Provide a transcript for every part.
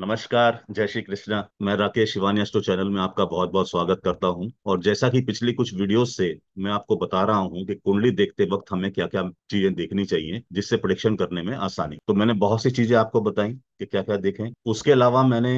नमस्कार जय श्री कृष्णा मैं राकेश शिवानी अस्टो चैनल में आपका बहुत बहुत स्वागत करता हूं और जैसा कि पिछली कुछ वीडियोस से मैं आपको बता रहा हूं कि कुंडली देखते वक्त हमें क्या क्या चीजें देखनी चाहिए जिससे प्रडिक्शन करने में आसानी तो मैंने बहुत सी चीजें आपको बताई कि क्या क्या देखें उसके अलावा मैंने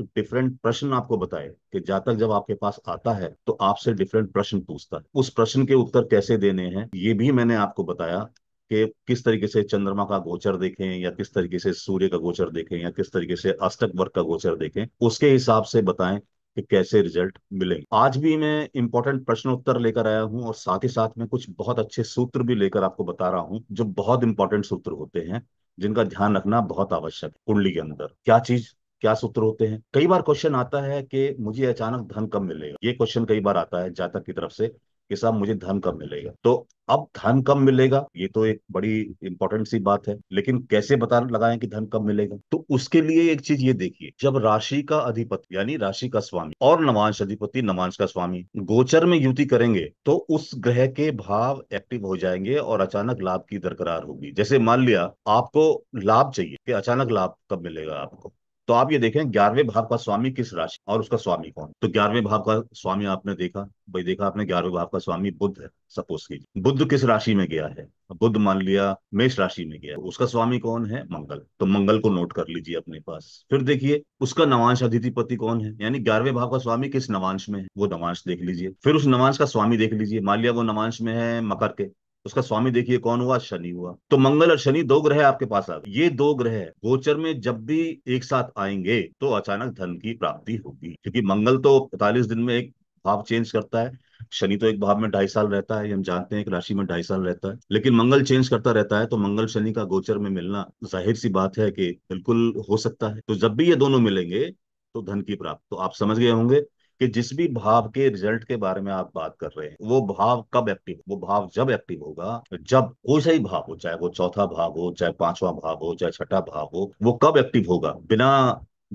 डिफरेंट प्रश्न आपको बताए कि जातक जब आपके पास आता है तो आपसे डिफरेंट प्रश्न पूछता है उस प्रश्न के उत्तर कैसे देने हैं ये भी मैंने आपको बताया कि किस तरीके से चंद्रमा का गोचर देखें या किस तरीके से सूर्य का गोचर देखें या किस तरीके से अष्टक वर्ग का गोचर देखें उसके हिसाब से बताएं कि कैसे रिजल्ट मिलेंगे आज भी मैं इंपॉर्टेंट प्रश्न उत्तर लेकर आया हूं और साथ ही साथ में कुछ बहुत अच्छे सूत्र भी लेकर आपको बता रहा हूं जो बहुत इंपॉर्टेंट सूत्र होते हैं जिनका ध्यान रखना बहुत आवश्यक है कुंडली के अंदर क्या चीज क्या सूत्र होते हैं कई बार क्वेश्चन आता है कि मुझे अचानक धन कब मिलेगा ये क्वेश्चन कई बार आता है जातक की तरफ से कि साहब मुझे धन कब मिलेगा तो अब धन कब मिलेगा ये तो एक बड़ी इंपॉर्टेंट सी बात है लेकिन कैसे बता लगाएं कि धन कब मिलेगा तो उसके लिए एक चीज ये देखिए जब राशि का अधिपति यानी राशि का स्वामी और नवांश अधिपति नवांश का स्वामी गोचर में युति करेंगे तो उस ग्रह के भाव एक्टिव हो जाएंगे और अचानक लाभ की दरकरार होगी जैसे मान लिया आपको लाभ चाहिए कि अचानक लाभ कब मिलेगा आपको तो आप ये देखें ग्यारहवें भाव का स्वामी किस राशि और उसका स्वामी कौन तो ग्यारहवें भाव का स्वामी आपने देखा भाई देखा आपने ग्यारहवें भाव का स्वामी बुद्ध है सपोज कीजिए बुद्ध किस राशि में गया है बुद्ध मान लिया मेष राशि में गया उसका स्वामी कौन है मंगल तो मंगल को नोट कर लीजिए अपने पास फिर देखिए उसका नवांश अधिपति कौन है यानी ग्यारहवें भाव का स्वामी किस नवांश में है वो नवांश देख लीजिए फिर उस नवांश का स्वामी देख लीजिए मान लिया वो नवांश में है मकर के उसका स्वामी देखिए कौन हुआ शनि हुआ तो मंगल और शनि दो ग्रह आपके पास आ गए ये दो ग्रह गोचर में जब भी एक साथ आएंगे तो अचानक धन की प्राप्ति होगी क्योंकि मंगल तो पैतालीस दिन में एक भाव चेंज करता है शनि तो एक भाव में ढाई साल रहता है हम जानते हैं एक राशि में ढाई साल रहता है लेकिन मंगल चेंज करता रहता है तो मंगल शनि का गोचर में मिलना जाहिर सी बात है कि बिल्कुल हो सकता है तो जब भी ये दोनों मिलेंगे तो धन की प्राप्त तो आप समझ गए होंगे कि जिस भी भाव के रिजल्ट के बारे में आप बात कर रहे हैं वो भाव कब एक्टिव वो भाव जब एक्टिव होगा जब कोई सा ही भाव हो चाहे वो चौथा भाव हो चाहे पांचवा भाव हो चाहे छठा भाव हो वो कब एक्टिव होगा बिना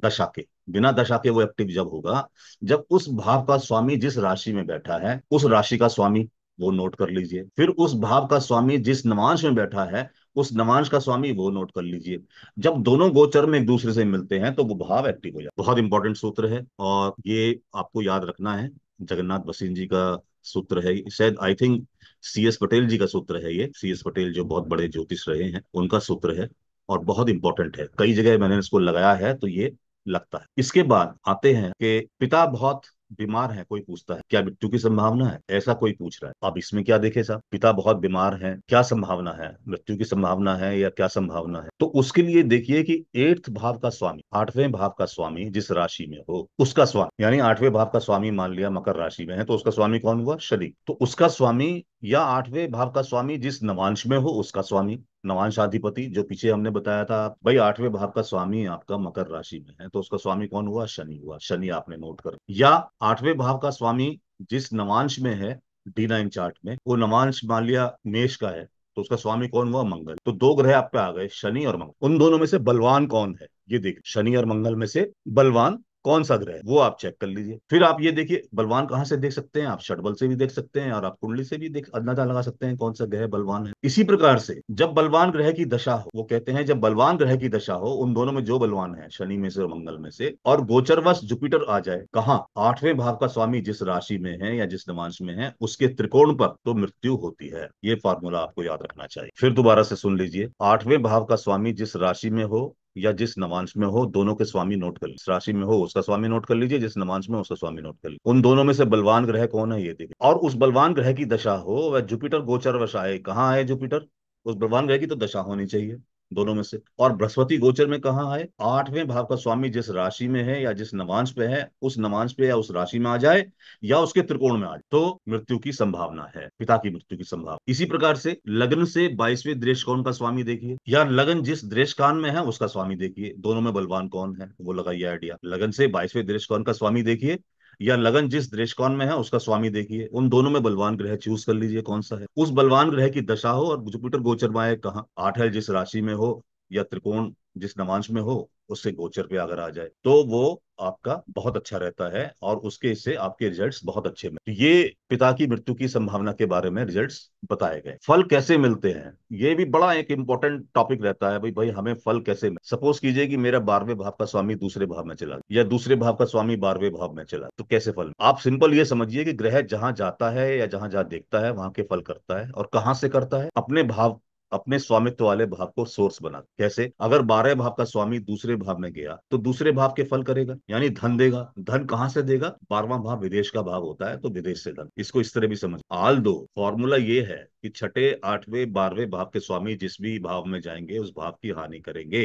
दशा के बिना दशा के वो एक्टिव जब होगा जब उस भाव का स्वामी जिस राशि में बैठा है उस राशि का स्वामी वो नोट कर लीजिए फिर उस भाव का स्वामी जिस नवांश में बैठा है उस नवांश का स्वामी वो नोट कर लीजिए जब दोनों गोचर में एक दूसरे से मिलते हैं तो वो भाव एक्टिव हो जाता है बहुत इंपॉर्टेंट सूत्र है और ये आपको याद रखना है जगन्नाथ बसीन जी का सूत्र है शायद I think C S Patel ji का सूत्र है ये सी एस पटेल जो बहुत बड़े ज्योतिष रहे हैं उनका सूत्र है और बहुत इंपॉर्टेंट है कई जगह मैंने इसको लगाया है तो ये लगता है इसके बाद आते हैं कि पिता बहुत बीमार है कोई पूछता है क्या मृत्यु की संभावना है ऐसा कोई पूछ रहा है अब इसमें क्या देखे साहब पिता बहुत बीमार है क्या संभावना है मृत्यु की संभावना है या क्या संभावना है तो उसके लिए देखिए कि एट्थ भाव का स्वामी आठवें भाव का स्वामी जिस राशि में हो उसका स्वामी यानी आठवें भाव का स्वामी मान लिया मकर राशि में है तो उसका स्वामी कौन हुआ शनि तो उसका स्वामी या आठवें भाव का स्वामी जिस नवांश में हो उसका स्वामी नवान अधिपति जो पीछे हमने बताया था भाई आठवें भाव का स्वामी आपका मकर राशि में है तो उसका स्वामी कौन हुआ शनि हुआ शनि आपने नोट कर या आठवें भाव का स्वामी जिस नवांश में है डी नाइन चार्ट में वो नवांश मान लिया मेष का है तो उसका स्वामी कौन हुआ मंगल तो दो ग्रह आप पे आ गए शनि और मंगल उन दोनों में से बलवान कौन है ये देख शनि और मंगल में से बलवान कौन सा ग्रह वो आप चेक कर लीजिए फिर आप ये देखिए बलवान कहाँ से देख सकते हैं आप शटबल से भी देख सकते हैं और आप कुंडली से भी देख अंदाजा लगा सकते हैं कौन सा ग्रह बलवान है इसी प्रकार से जब बलवान ग्रह की दशा हो वो कहते हैं जब बलवान ग्रह की दशा हो उन दोनों में जो बलवान है शनि में से और मंगल में से और गोचरवश जुपिटर आ जाए कहा आठवें भाव का स्वामी जिस राशि में है या जिस नमांश में है उसके त्रिकोण पर तो मृत्यु होती है ये फॉर्मूला आपको याद रखना चाहिए फिर दोबारा से सुन लीजिए आठवें भाव का स्वामी जिस राशि में हो या जिस नवांश में हो दोनों के स्वामी नोट कर लीजिए राशि में हो उसका स्वामी नोट कर लीजिए जिस नवांश में उसका स्वामी नोट कर लीजिए उन दोनों में से बलवान ग्रह कौन है ये देखिए और उस बलवान ग्रह की दशा हो वह जुपिटर गोचर है कहाँ है जुपिटर उस बलवान ग्रह की तो दशा होनी चाहिए दोनों में से और बृहस्पति गोचर में कहा है आठवें भाव का स्वामी जिस राशि में है या जिस नवांश पे है उस नवांश पे या उस राशि में आ जाए या उसके त्रिकोण में आ जाए तो मृत्यु की संभावना है पिता की मृत्यु की संभावना इसी प्रकार से लग्न से बाईसवें द्रेश कौन का स्वामी देखिए या लगन जिस दृष्ट कान में है उसका स्वामी देखिए दोनों में बलवान कौन है वो लगाइए आइडिया लगन से बाईसवें दृष्ट कौन का स्वामी देखिए या लगन जिस दृष्टिकोण में है उसका स्वामी देखिए उन दोनों में बलवान ग्रह चूज कर लीजिए कौन सा है उस बलवान ग्रह की दशा हो और जुपिटर माए कहा आठ है जिस राशि में हो या त्रिकोण जिस नवांश में हो उससे गोचर पे अगर आ जाए तो वो आपका बहुत अच्छा रहता है और उसके इससे आपके रिजल्ट्स बहुत अच्छे में तो ये पिता की मृत्यु की संभावना के बारे में रिजल्ट्स बताए गए फल कैसे मिलते हैं ये भी बड़ा एक इम्पोर्टेंट टॉपिक रहता है भाई भाई हमें फल कैसे मिल सपोज कीजिए कि मेरा बारहवें भाव का स्वामी दूसरे भाव में चला या दूसरे भाव का स्वामी बारहवें भाव में चला तो कैसे फल आप सिंपल ये समझिए कि ग्रह जहां जाता है या जहां जहां देखता है वहां के फल करता है और कहाँ से करता है अपने भाव अपने स्वामित्व वाले भाव को सोर्स बना कैसे अगर बारह भाव का स्वामी दूसरे भाव में गया तो दूसरे भाव के फल करेगा यानी धन देगा धन कहाँ से देगा बारवा भाव विदेश का भाव होता है तो विदेश से धन इसको इस तरह भी समझ आल दो फॉर्मूला ये है कि छठे आठवें बारहवें भाव के स्वामी जिस भी भाव में जाएंगे उस भाव की हानि करेंगे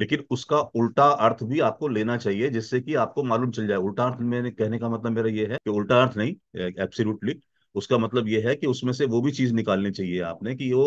लेकिन उसका उल्टा अर्थ भी आपको लेना चाहिए जिससे कि आपको मालूम चल जाए उल्टा अर्थ मैंने कहने का मतलब मेरा ये है कि उल्टा अर्थ नहीं एब्सोल्युटली उसका मतलब यह है कि उसमें से वो भी चीज निकालनी चाहिए आपने कि वो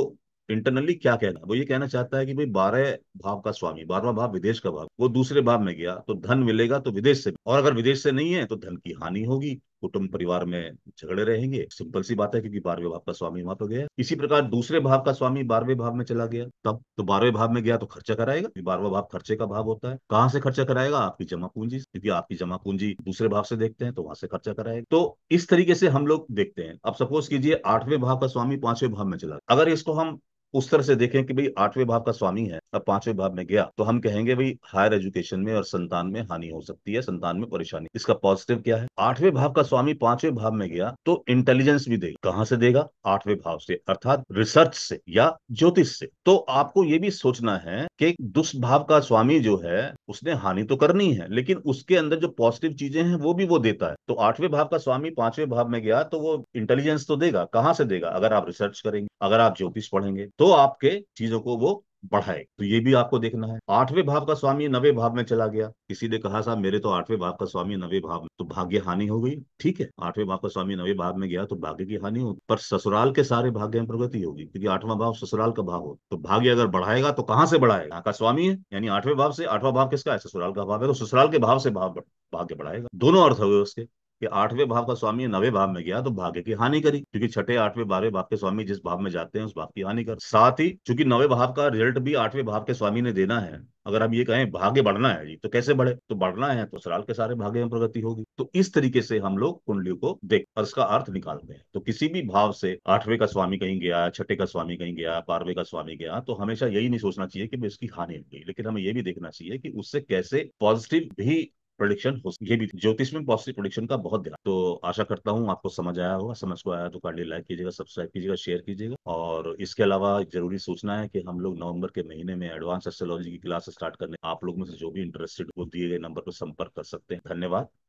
इंटरनली क्या कहना वो ये कहना चाहता है कि भाई बारह भाव का स्वामी बारहवा भाव विदेश का भाव वो दूसरे भाव में गया तो धन मिलेगा तो विदेश से और अगर विदेश से नहीं है तो धन की हानि होगी कुटुंब परिवार में झगड़े रहेंगे सिंपल सी बात है क्योंकि बारहवें भाव का स्वामी वहां पर गया इसी प्रकार दूसरे भाव का स्वामी बारहवें भाव में चला गया तब तो बारहवें भाव में गया तो खर्चा कराएगा बारहवा भाव खर्चे का भाव होता है कहाँ से खर्चा कराएगा आपकी जमा पूंजी क्योंकि आपकी जमा पूंजी दूसरे भाव से देखते हैं तो वहां से खर्चा कराएगा तो इस तरीके से हम लोग देखते हैं अब सपोज कीजिए आठवें भाव का स्वामी पांचवें भाव में चला अगर इसको हम उस तरह से देखें कि भाई आठवें भाव का स्वामी है अब पांचवें भाव में गया तो हम कहेंगे भाई हायर एजुकेशन में और संतान में हानि हो सकती है संतान में परेशानी इसका पॉजिटिव क्या है आठवें भाव का स्वामी पांचवें भाव में गया तो इंटेलिजेंस भी देगा कहाँ से देगा आठवें भाव से अर्थात रिसर्च से या ज्योतिष से तो आपको ये भी सोचना है कि दुष्भाव का स्वामी जो है उसने हानि तो करनी है लेकिन उसके अंदर जो पॉजिटिव चीजें हैं वो भी वो देता है तो आठवें भाव का स्वामी पांचवें भाव में गया तो वो इंटेलिजेंस तो देगा कहाँ से देगा अगर आप रिसर्च करेंगे अगर आप ज्योतिष पढ़ेंगे तो आपके चीजों को वो बढ़ाए तो ये भी आपको देखना है आठवें भाव का स्वामी नवे भाव में चला गया किसी ने कहा साहब मेरे तो आठवें भाव का स्वामी नवे भाव में तो भाग्य हानि हो गई ठीक है आठवें भाव का स्वामी नवे भाव में गया तो भाग्य की हानि होगी पर ससुराल के सारे भाग्य में प्रगति होगी क्योंकि आठवां भाव ससुराल का भाव हो तो भाग्य अगर बढ़ाएगा तो कहाँ से बढ़ाएगा का स्वामी है यानी आठवें भाव से आठवां भाव किसका है ससुराल का भाव है तो ससुराल के भाव से भाव भाग्य बढ़ाएगा दोनों अर्थ गए उसके कि आठवें भाव का स्वामी नवे भाव में गया तो भाग्य की हानि करी क्योंकि छठे आठवें बारहवें भाव के स्वामी जिस भाव में जाते हैं उस भाव की हानि कर साथ ही चूंकि नवे भाव का रिजल्ट भी आठवें भाव के स्वामी ने देना है अगर हम ये कहें भाग्य बढ़ना है जी तो कैसे बढ़े तो बढ़ना है तो सराल के सारे भाग्य में प्रगति होगी तो इस तरीके से हम लोग कुंडलियों को देख और इसका अर्थ निकालते हैं तो किसी भी भाव से आठवें का स्वामी कहीं गया छठे का स्वामी कहीं गया बारहवें का स्वामी गया तो हमेशा यही नहीं सोचना चाहिए कि इसकी हानि हो गई लेकिन हमें यह भी देखना चाहिए कि उससे कैसे पॉजिटिव भी प्रोडिक्शन हो ये भी ज्योतिष में पॉजिटिव प्रोडिक्शन का बहुत ध्यान तो आशा करता हूँ आपको समझ आया होगा समझ को आया तो कार्डली लाइक कीजिएगा सब्सक्राइब कीजिएगा शेयर कीजिएगा और इसके अलावा जरूरी सूचना है कि हम लोग नवंबर के महीने में एडवांस एस्ट्रोलॉजी की क्लास स्टार्ट करने आप लोग में से जो भी इंटरेस्टेड वो दिए गए नंबर पर संपर्क कर सकते हैं धन्यवाद